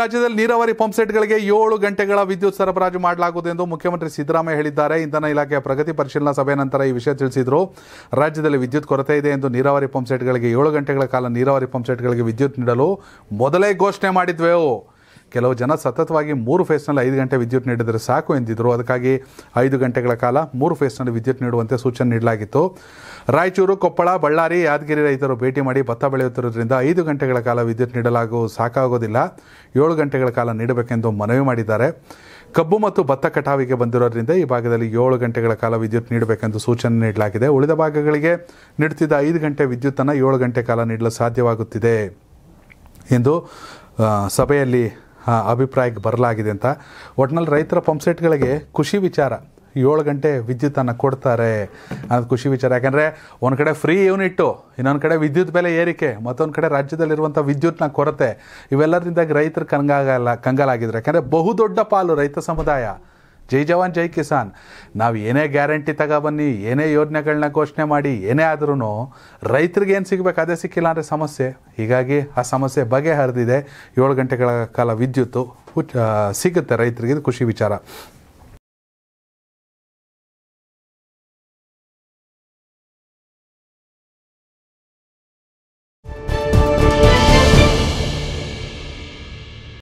ರಾಜ್ಯದಲ್ಲಿ ನೀರಾವರಿ ಪಂಪ್ಸೆಟ್ಗಳಿಗೆ ಏಳು ಗಂಟೆಗಳ ವಿದ್ಯುತ್ ಸರಬರಾಜು ಮಾಡಲಾಗುವುದು ಎಂದು ಮುಖ್ಯಮಂತ್ರಿ ಸಿದ್ದರಾಮಯ್ಯ ಹೇಳಿದ್ದಾರೆ ಇಂಧನ ಇಲಾಖೆಯ ಪ್ರಗತಿ ಪರಿಶೀಲನಾ ಸಭೆ ನಂತರ ಈ ವಿಷಯ ತಿಳಿಸಿದರು ರಾಜ್ಯದಲ್ಲಿ ವಿದ್ಯುತ್ ಕೊರತೆ ಇದೆ ಎಂದು ನೀರಾವರಿ ಪಂಪ್ಸೆಟ್ಗಳಿಗೆ ಏಳು ಗಂಟೆಗಳ ಕಾಲ ನೀರಾವರಿ ಪಂಪ್ಸೆಟ್ಗಳಿಗೆ ವಿದ್ಯುತ್ ನೀಡಲು ಮೊದಲೇ ಘೋಷಣೆ ಮಾಡಿದ್ವೆವು ಕೆಲವು ಜನ ಸತತವಾಗಿ ಮೂರು ಫೇಸ್ನಲ್ಲಿ ಐದು ಗಂಟೆ ವಿದ್ಯುತ್ ನೀಡಿದರೆ ಸಾಕು ಎಂದಿದ್ದರು ಅದಕ್ಕಾಗಿ ಐದು ಗಂಟೆಗಳ ಕಾಲ ಮೂರು ಫೇಸ್ನಲ್ಲಿ ವಿದ್ಯುತ್ ನೀಡುವಂತೆ ಸೂಚನೆ ನೀಡಲಾಗಿತ್ತು ರಾಯಚೂರು ಕೊಪ್ಪಳ ಬಳ್ಳಾರಿ ಯಾದಗಿರಿ ರೈತರು ಭೇಟಿ ಮಾಡಿ ಭತ್ತ ಬೆಳೆಯುತ್ತಿರುವುದರಿಂದ ಐದು ಗಂಟೆಗಳ ಕಾಲ ವಿದ್ಯುತ್ ನೀಡಲಾಗೋ ಸಾಕಾಗೋದಿಲ್ಲ ಏಳು ಗಂಟೆಗಳ ಕಾಲ ನೀಡಬೇಕೆಂದು ಮನವಿ ಮಾಡಿದ್ದಾರೆ ಕಬ್ಬು ಮತ್ತು ಭತ್ತ ಕಟಾವಿಗೆ ಬಂದಿರೋದ್ರಿಂದ ಈ ಭಾಗದಲ್ಲಿ ಏಳು ಗಂಟೆಗಳ ಕಾಲ ವಿದ್ಯುತ್ ನೀಡಬೇಕೆಂದು ಸೂಚನೆ ನೀಡಲಾಗಿದೆ ಉಳಿದ ಭಾಗಗಳಿಗೆ ನೀಡುತ್ತಿದ್ದ ಐದು ಗಂಟೆ ವಿದ್ಯುತ್ತನ್ನು ಏಳು ಗಂಟೆ ಕಾಲ ನೀಡಲು ಸಾಧ್ಯವಾಗುತ್ತಿದೆ ಎಂದು ಸಭೆಯಲ್ಲಿ ಅಭಿಪ್ರಾಯಕ್ಕೆ ಬರಲಾಗಿದೆ ಅಂತ ಒಟ್ನಲ್ಲಿ ರೈತರ ಪಂಪ್ಸೆಟ್ಗಳಿಗೆ ಖುಷಿ ವಿಚಾರ ಏಳು ಗಂಟೆ ವಿದ್ಯುತ್ತನ್ನು ಕೊಡ್ತಾರೆ ಅನ್ನೋದು ಖುಷಿ ವಿಚಾರ ಯಾಕೆಂದರೆ ಒಂದು ಕಡೆ ಫ್ರೀ ಯೂನಿಟ್ಟು ಇನ್ನೊಂದು ಕಡೆ ವಿದ್ಯುತ್ ಬೆಲೆ ಏರಿಕೆ ಮತ್ತೊಂದು ಕಡೆ ರಾಜ್ಯದಲ್ಲಿರುವಂಥ ವಿದ್ಯುತ್ನ ಕೊರತೆ ಇವೆಲ್ಲರಿಂದಾಗಿ ರೈತರು ಕಂಗಾಗಲ್ಲ ಕಂಗಾಲಾಗಿದ್ದಾರೆ ಯಾಕೆಂದರೆ ಬಹುದೊಡ್ಡ ಪಾಲು ರೈತ ಸಮುದಾಯ ಜೈ ಜವಾನ್ ಜೈ ಕಿಸಾನ್ ನಾವು ಏನೇ ಗ್ಯಾರಂಟಿ ತಗೊಬನ್ನಿ ಏನೇ ಯೋಜನೆಗಳನ್ನ ಘೋಷಣೆ ಮಾಡಿ ಏನೇ ಆದ್ರೂ ರೈತರಿಗೆ ಏನು ಸಿಗಬೇಕು ಅದೇ ಸಿಕ್ಕಿಲ್ಲ ಅಂದರೆ ಸಮಸ್ಯೆ ಹೀಗಾಗಿ ಆ ಸಮಸ್ಯೆ ಬಗೆಹರಿದಿದೆ ಏಳು ಗಂಟೆಗಳ ಕಾಲ ವಿದ್ಯುತ್ತು ಸಿಗುತ್ತೆ ರೈತರಿಗೆ ಇದು ಖುಷಿ ವಿಚಾರ